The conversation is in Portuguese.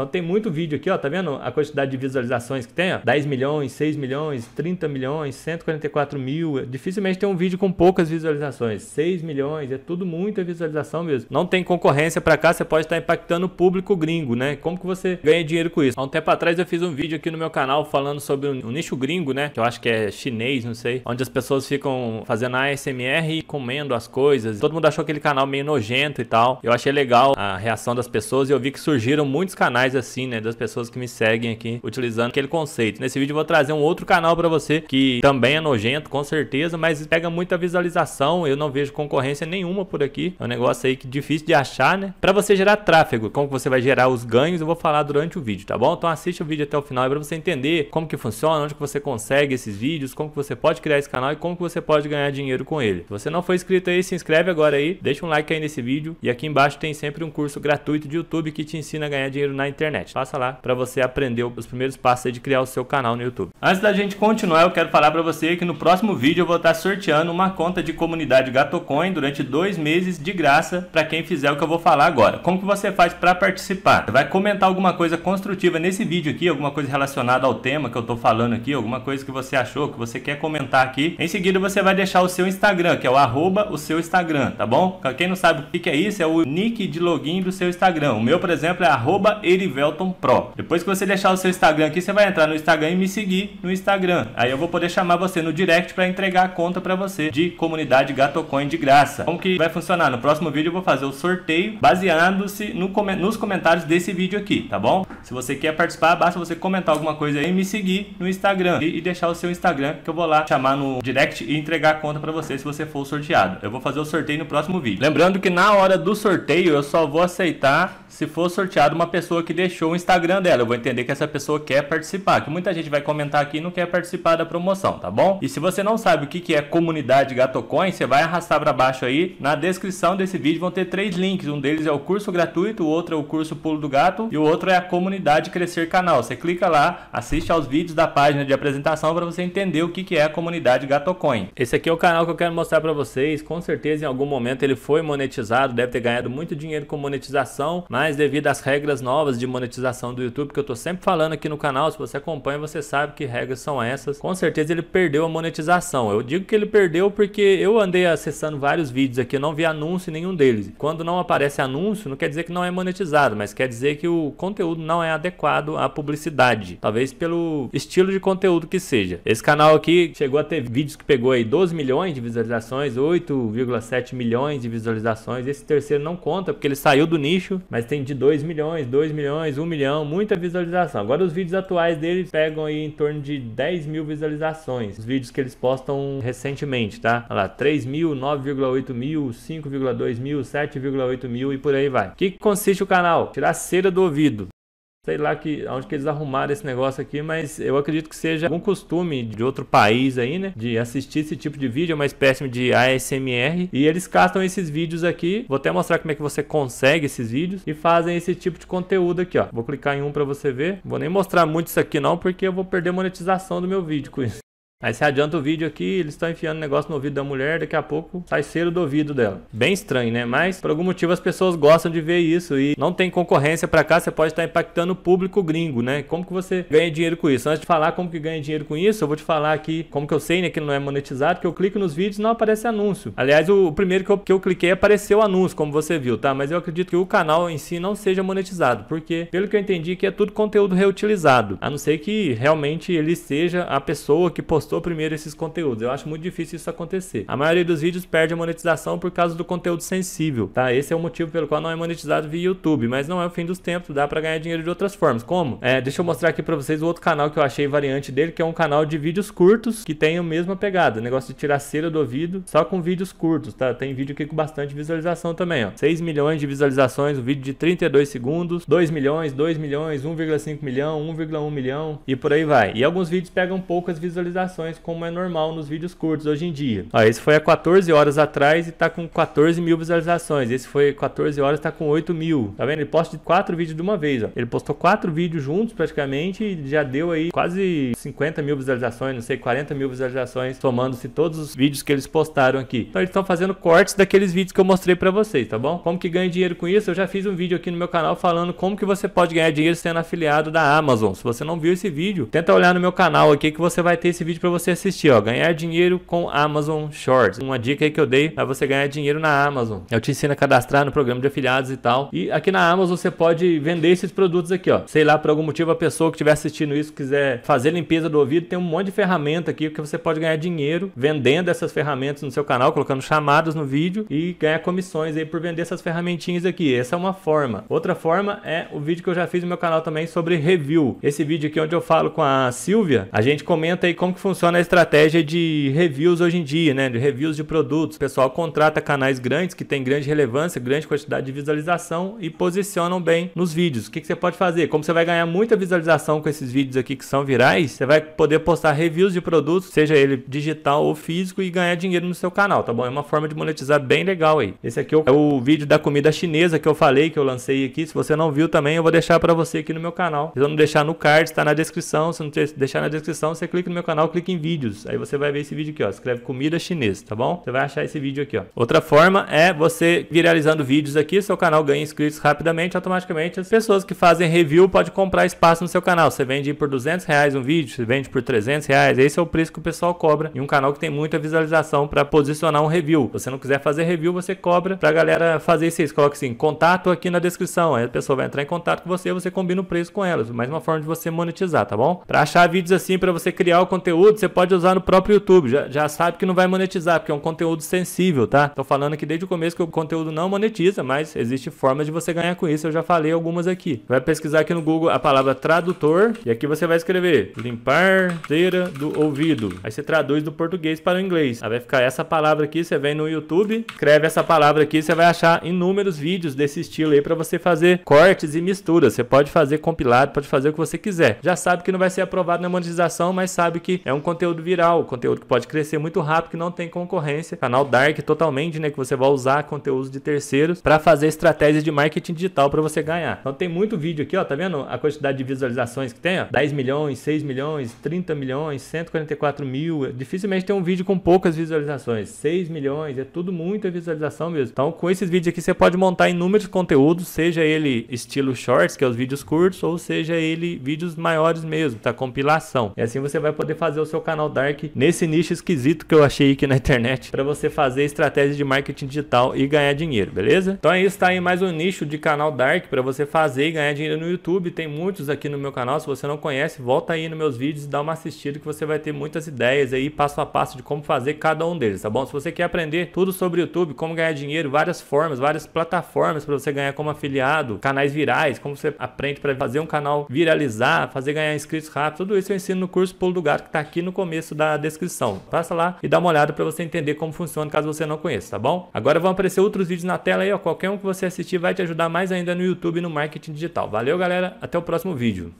Então tem muito vídeo aqui, ó, tá vendo a quantidade de visualizações que tem? Ó? 10 milhões, 6 milhões, 30 milhões, 144 mil. Dificilmente tem um vídeo com poucas visualizações. 6 milhões, é tudo muita visualização mesmo. Não tem concorrência para cá, você pode estar impactando o público gringo, né? Como que você ganha dinheiro com isso? Há um tempo atrás eu fiz um vídeo aqui no meu canal falando sobre o um nicho gringo, né? Que eu acho que é chinês, não sei. Onde as pessoas ficam fazendo ASMR e comendo as coisas. Todo mundo achou aquele canal meio nojento e tal. Eu achei legal a reação das pessoas e eu vi que surgiram muitos canais mais assim, né, das pessoas que me seguem aqui utilizando aquele conceito. Nesse vídeo eu vou trazer um outro canal para você que também é nojento, com certeza, mas pega muita visualização, eu não vejo concorrência nenhuma por aqui. É um negócio aí que é difícil de achar, né? Para você gerar tráfego, como você vai gerar os ganhos, eu vou falar durante o vídeo, tá bom? Então assiste o vídeo até o final para você entender como que funciona, onde que você consegue esses vídeos, como que você pode criar esse canal e como que você pode ganhar dinheiro com ele. Se você não for inscrito aí, se inscreve agora aí, deixa um like aí nesse vídeo e aqui embaixo tem sempre um curso gratuito de YouTube que te ensina a ganhar dinheiro na internet internet. Passa lá para você aprender os primeiros passos de criar o seu canal no YouTube. Antes da gente continuar, eu quero falar para você que no próximo vídeo eu vou estar tá sorteando uma conta de comunidade Gatocoin durante dois meses de graça para quem fizer o que eu vou falar agora. Como que você faz para participar? Você vai comentar alguma coisa construtiva nesse vídeo aqui, alguma coisa relacionada ao tema que eu estou falando aqui, alguma coisa que você achou, que você quer comentar aqui. Em seguida você vai deixar o seu Instagram, que é o arroba o seu Instagram, tá bom? Pra quem não sabe o que é isso, é o nick de login do seu Instagram. O meu, por exemplo, é arroba Erivelton Pro. Depois que você deixar o seu Instagram aqui, você vai entrar no Instagram e me seguir no Instagram. Aí eu vou poder chamar você no direct para entregar a conta para você de comunidade Gatocoin de graça. Como que vai funcionar? No próximo vídeo eu vou fazer o sorteio baseando-se no, nos comentários desse vídeo aqui, tá bom? Se você quer participar, basta você comentar alguma coisa aí e me seguir no Instagram e, e deixar o seu Instagram que eu vou lá chamar no direct e entregar a conta para você se você for sorteado. Eu vou fazer o sorteio no próximo vídeo. Lembrando que na hora do sorteio eu só vou aceitar se for sorteado uma pessoa que que deixou o Instagram dela. Eu vou entender que essa pessoa quer participar, que muita gente vai comentar aqui e não quer participar da promoção, tá bom? E se você não sabe o que é comunidade Gatocoin, você vai arrastar para baixo aí. Na descrição desse vídeo vão ter três links. Um deles é o curso gratuito, o outro é o curso Pulo do Gato e o outro é a comunidade Crescer Canal. Você clica lá, assiste aos vídeos da página de apresentação para você entender o que é a comunidade Gatocoin. Esse aqui é o canal que eu quero mostrar para vocês. Com certeza em algum momento ele foi monetizado, deve ter ganhado muito dinheiro com monetização, mas devido às regras novas de monetização do YouTube, que eu tô sempre falando aqui no canal. Se você acompanha, você sabe que regras são essas. Com certeza ele perdeu a monetização. Eu digo que ele perdeu porque eu andei acessando vários vídeos aqui, não vi anúncio em nenhum deles. Quando não aparece anúncio, não quer dizer que não é monetizado, mas quer dizer que o conteúdo não é adequado à publicidade. Talvez pelo estilo de conteúdo que seja. Esse canal aqui chegou a ter vídeos que pegou aí 12 milhões de visualizações, 8,7 milhões de visualizações. Esse terceiro não conta porque ele saiu do nicho, mas tem de 2 milhões, 2 milhões milhões, 1 milhão, muita visualização. Agora os vídeos atuais deles pegam aí em torno de 10 mil visualizações. Os vídeos que eles postam recentemente, tá? Olha lá, 3 mil, 9,8 mil, 5,2 mil, 7,8 mil e por aí vai. O que, que consiste o canal? Tirar cera do ouvido sei lá que, onde que eles arrumaram esse negócio aqui, mas eu acredito que seja algum costume de outro país aí, né? De assistir esse tipo de vídeo, é uma espécie de ASMR. E eles castam esses vídeos aqui. Vou até mostrar como é que você consegue esses vídeos e fazem esse tipo de conteúdo aqui, ó. Vou clicar em um para você ver. Vou nem mostrar muito isso aqui não, porque eu vou perder a monetização do meu vídeo com isso. Aí você adianta o vídeo aqui, eles estão enfiando negócio no ouvido da mulher, daqui a pouco sai cera do ouvido dela. Bem estranho, né? Mas por algum motivo as pessoas gostam de ver isso e não tem concorrência para cá, você pode estar tá impactando o público gringo, né? Como que você ganha dinheiro com isso? Antes de falar como que ganha dinheiro com isso, eu vou te falar aqui como que eu sei, né, que não é monetizado, que eu clico nos vídeos e não aparece anúncio. Aliás, o, primeiro que eu, que eu cliquei apareceu anúncio, como você viu, tá? Mas eu acredito que o canal em si não seja monetizado, porque pelo que eu entendi que é tudo conteúdo reutilizado, a não ser que realmente ele seja a pessoa que postou postou primeiro esses conteúdos. Eu acho muito difícil isso acontecer. A maioria dos vídeos perde a monetização por causa do conteúdo sensível, tá? Esse é o motivo pelo qual não é monetizado via YouTube, mas não é o fim dos tempos, dá para ganhar dinheiro de outras formas. Como? É, deixa eu mostrar aqui para vocês o outro canal que eu achei variante dele, que é um canal de vídeos curtos que tem a mesma pegada, negócio de tirar cera do ouvido, só com vídeos curtos, tá? Tem vídeo aqui com bastante visualização também, ó. 6 milhões de visualizações, o um vídeo de 32 segundos, 2 milhões, 2 milhões, 1,5 milhão, 1,1 milhão e por aí vai. E alguns vídeos pegam poucas visualizações visualizações, como é normal nos vídeos curtos hoje em dia. Ó, esse foi há 14 horas atrás e tá com 14 mil visualizações. Esse foi 14 horas, tá com 8 mil. Tá vendo? Ele posta quatro vídeos de uma vez. Ó. Ele postou quatro vídeos juntos praticamente e já deu aí quase 50 mil visualizações, não sei, 40 mil visualizações, somando-se todos os vídeos que eles postaram aqui. Então eles estão fazendo cortes daqueles vídeos que eu mostrei para vocês, tá bom? Como que ganha dinheiro com isso? Eu já fiz um vídeo aqui no meu canal falando como que você pode ganhar dinheiro sendo afiliado da Amazon. Se você não viu esse vídeo, tenta olhar no meu canal aqui que você vai ter esse vídeo pra você assistir, ó, ganhar dinheiro com Amazon Shorts. Uma dica aí que eu dei para você ganhar dinheiro na Amazon. Eu te ensino a cadastrar no programa de afiliados e tal. E aqui na Amazon você pode vender esses produtos aqui, ó. Sei lá, por algum motivo a pessoa que estiver assistindo isso quiser fazer limpeza do ouvido, tem um monte de ferramenta aqui que você pode ganhar dinheiro vendendo essas ferramentas no seu canal, colocando chamadas no vídeo e ganhar comissões aí por vender essas ferramentinhas aqui. Essa é uma forma. Outra forma é o vídeo que eu já fiz no meu canal também sobre review. Esse vídeo aqui onde eu falo com a Silvia, a gente comenta aí como que foi funciona a estratégia de reviews hoje em dia, né? De reviews de produtos. O pessoal contrata canais grandes que têm grande relevância, grande quantidade de visualização e posicionam bem nos vídeos. O que, que você pode fazer? Como você vai ganhar muita visualização com esses vídeos aqui que são virais, você vai poder postar reviews de produtos, seja ele digital ou físico, e ganhar dinheiro no seu canal, tá bom? É uma forma de monetizar bem legal aí. Esse aqui é o é vídeo da comida chinesa que eu falei, que eu lancei aqui. Se você não viu também, eu vou deixar para você aqui no meu canal. Se eu não deixar no card, está na descrição. Se não deixar na descrição, você clica no meu canal, clica em vídeos. Aí você vai ver esse vídeo aqui, ó. Escreve comida chinesa, tá bom? Você vai achar esse vídeo aqui, ó. Outra forma é você viralizando vídeos aqui, seu canal ganha inscritos rapidamente, automaticamente as pessoas que fazem review podem comprar espaço no seu canal. Você vende por 200 reais um vídeo, você vende por 300 reais. Esse é o preço que o pessoal cobra em um canal que tem muita visualização para posicionar um review. Se você não quiser fazer review, você cobra pra galera fazer isso. Vocês assim, contato aqui na descrição. Aí a pessoa vai entrar em contato com você, você combina o preço com elas. Mais uma forma de você monetizar, tá bom? Para achar vídeos assim, para você criar o conteúdo você pode usar no próprio YouTube. Já, já sabe que não vai monetizar, porque é um conteúdo sensível, tá? Tô falando aqui desde o começo que o conteúdo não monetiza, mas existe formas de você ganhar com isso. Eu já falei algumas aqui. Vai pesquisar aqui no Google a palavra tradutor e aqui você vai escrever limpar cera do ouvido. Aí você traduz do português para o inglês. Aí vai ficar essa palavra aqui, você vem no YouTube, escreve essa palavra aqui, você vai achar inúmeros vídeos desse estilo aí para você fazer cortes e misturas. Você pode fazer compilado, pode fazer o que você quiser. Já sabe que não vai ser aprovado na monetização, mas sabe que é um um conteúdo viral, conteúdo que pode crescer muito rápido, que não tem concorrência. Canal dark totalmente, né? Que você vai usar conteúdos de terceiros para fazer estratégias de marketing digital para você ganhar. Então tem muito vídeo aqui, ó, tá vendo a quantidade de visualizações que tem? Ó? 10 milhões, 6 milhões, 30 milhões, 144 mil. Dificilmente tem um vídeo com poucas visualizações. 6 milhões, é tudo muita visualização mesmo. Então com esses vídeos aqui você pode montar inúmeros conteúdos, seja ele estilo shorts, que é os vídeos curtos, ou seja ele vídeos maiores mesmo, tá? Compilação. E assim você vai poder fazer o seu canal Dark nesse nicho esquisito que eu achei aqui na internet para você fazer estratégia de marketing digital e ganhar dinheiro, beleza? Então é isso, tá aí mais um nicho de canal Dark para você fazer e ganhar dinheiro no YouTube. Tem muitos aqui no meu canal, se você não conhece, volta aí nos meus vídeos e dá uma assistida que você vai ter muitas ideias aí passo a passo de como fazer cada um deles, tá bom? Se você quer aprender tudo sobre YouTube, como ganhar dinheiro, várias formas, várias plataformas para você ganhar como afiliado, canais virais, como você aprende para fazer um canal viralizar, fazer ganhar inscritos rápido, tudo isso eu ensino no curso Pulo do Gato que tá aqui aqui no começo da descrição. Passa lá e dá uma olhada para você entender como funciona caso você não conheça, tá bom? Agora vão aparecer outros vídeos na tela aí, ó. Qualquer um que você assistir vai te ajudar mais ainda no YouTube e no marketing digital. Valeu, galera. Até o próximo vídeo.